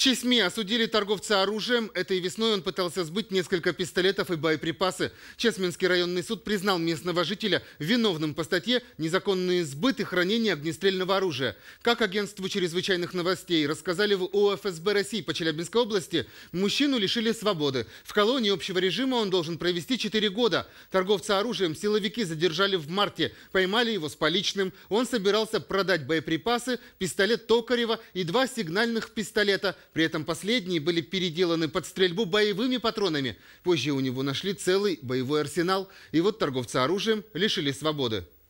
честь СМИ осудили торговца оружием. Этой весной он пытался сбыть несколько пистолетов и боеприпасы. Чесменский районный суд признал местного жителя виновным по статье «Незаконный сбыт и хранение огнестрельного оружия». Как агентству чрезвычайных новостей рассказали в ОФСБ России по Челябинской области, мужчину лишили свободы. В колонии общего режима он должен провести 4 года. Торговца оружием силовики задержали в марте. Поймали его с поличным. Он собирался продать боеприпасы, пистолет Токарева и два сигнальных пистолета – при этом последние были переделаны под стрельбу боевыми патронами. Позже у него нашли целый боевой арсенал. И вот торговца оружием лишили свободы.